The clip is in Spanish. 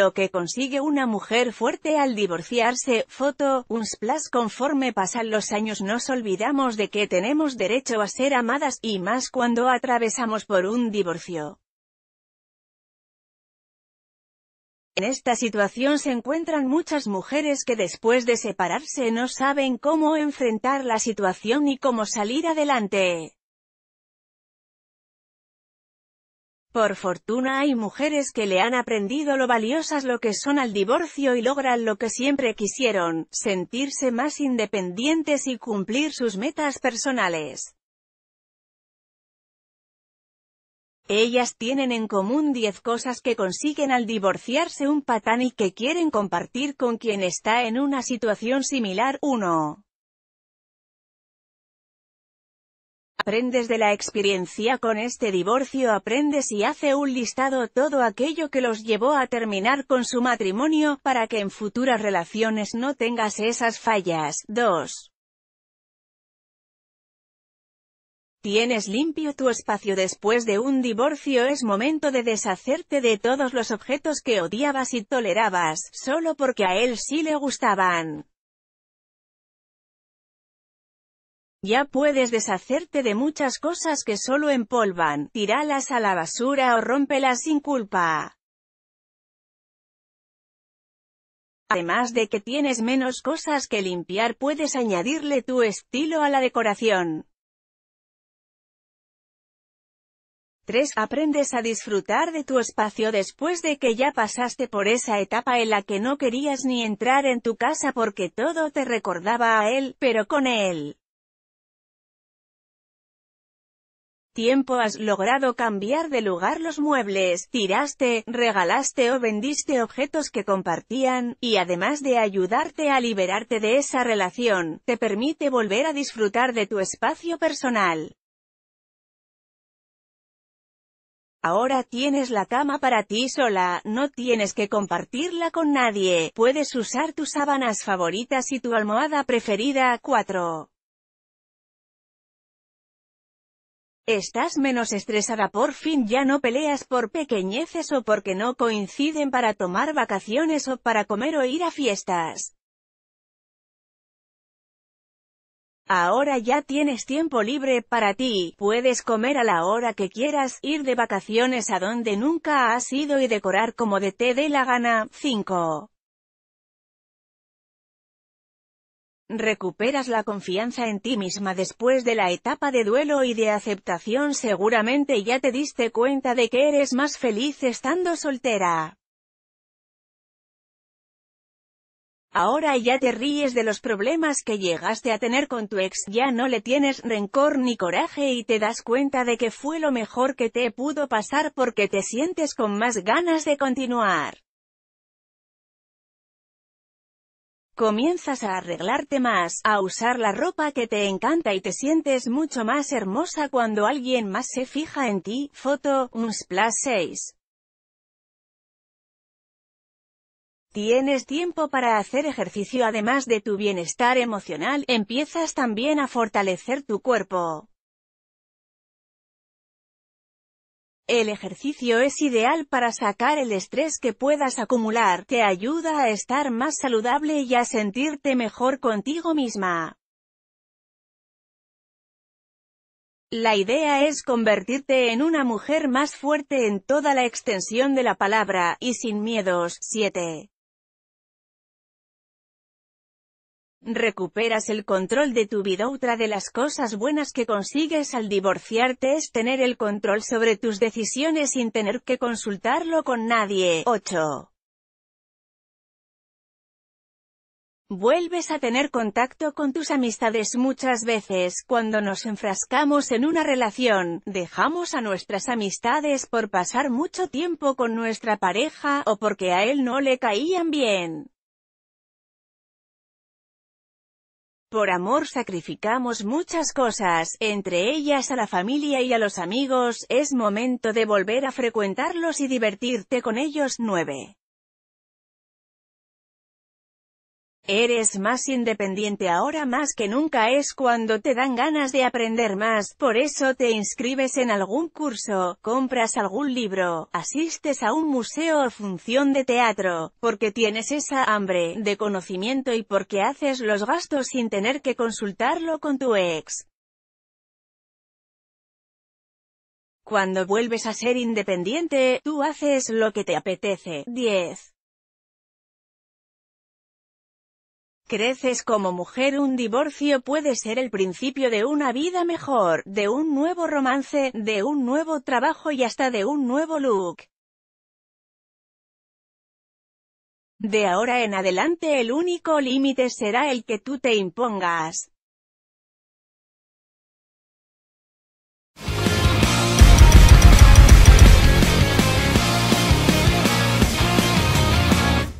lo que consigue una mujer fuerte al divorciarse, foto, un splash conforme pasan los años nos olvidamos de que tenemos derecho a ser amadas, y más cuando atravesamos por un divorcio. En esta situación se encuentran muchas mujeres que después de separarse no saben cómo enfrentar la situación y cómo salir adelante. Por fortuna hay mujeres que le han aprendido lo valiosas lo que son al divorcio y logran lo que siempre quisieron, sentirse más independientes y cumplir sus metas personales. Ellas tienen en común 10 cosas que consiguen al divorciarse un patán y que quieren compartir con quien está en una situación similar. 1. aprendes de la experiencia con este divorcio aprendes y hace un listado todo aquello que los llevó a terminar con su matrimonio, para que en futuras relaciones no tengas esas fallas. 2. Tienes limpio tu espacio después de un divorcio es momento de deshacerte de todos los objetos que odiabas y tolerabas, solo porque a él sí le gustaban. Ya puedes deshacerte de muchas cosas que solo empolvan, tiralas a la basura o rómpelas sin culpa. Además de que tienes menos cosas que limpiar puedes añadirle tu estilo a la decoración. 3. Aprendes a disfrutar de tu espacio después de que ya pasaste por esa etapa en la que no querías ni entrar en tu casa porque todo te recordaba a él, pero con él. tiempo has logrado cambiar de lugar los muebles, tiraste, regalaste o vendiste objetos que compartían, y además de ayudarte a liberarte de esa relación, te permite volver a disfrutar de tu espacio personal. Ahora tienes la cama para ti sola, no tienes que compartirla con nadie, puedes usar tus sábanas favoritas y tu almohada preferida. 4. Estás menos estresada por fin ya no peleas por pequeñeces o porque no coinciden para tomar vacaciones o para comer o ir a fiestas. Ahora ya tienes tiempo libre para ti, puedes comer a la hora que quieras, ir de vacaciones a donde nunca has ido y decorar como de te dé la gana. 5. recuperas la confianza en ti misma después de la etapa de duelo y de aceptación seguramente ya te diste cuenta de que eres más feliz estando soltera. Ahora ya te ríes de los problemas que llegaste a tener con tu ex, ya no le tienes rencor ni coraje y te das cuenta de que fue lo mejor que te pudo pasar porque te sientes con más ganas de continuar. Comienzas a arreglarte más, a usar la ropa que te encanta y te sientes mucho más hermosa cuando alguien más se fija en ti. Foto, unsplash 6. Tienes tiempo para hacer ejercicio además de tu bienestar emocional, empiezas también a fortalecer tu cuerpo. El ejercicio es ideal para sacar el estrés que puedas acumular, te ayuda a estar más saludable y a sentirte mejor contigo misma. La idea es convertirte en una mujer más fuerte en toda la extensión de la palabra, y sin miedos. 7. Recuperas el control de tu vida. Otra de las cosas buenas que consigues al divorciarte es tener el control sobre tus decisiones sin tener que consultarlo con nadie. 8. Vuelves a tener contacto con tus amistades muchas veces, cuando nos enfrascamos en una relación, dejamos a nuestras amistades por pasar mucho tiempo con nuestra pareja, o porque a él no le caían bien. Por amor sacrificamos muchas cosas, entre ellas a la familia y a los amigos, es momento de volver a frecuentarlos y divertirte con ellos. Nueve. Eres más independiente ahora más que nunca es cuando te dan ganas de aprender más, por eso te inscribes en algún curso, compras algún libro, asistes a un museo o función de teatro, porque tienes esa hambre de conocimiento y porque haces los gastos sin tener que consultarlo con tu ex. Cuando vuelves a ser independiente, tú haces lo que te apetece. 10. creces como mujer un divorcio puede ser el principio de una vida mejor, de un nuevo romance, de un nuevo trabajo y hasta de un nuevo look. De ahora en adelante el único límite será el que tú te impongas.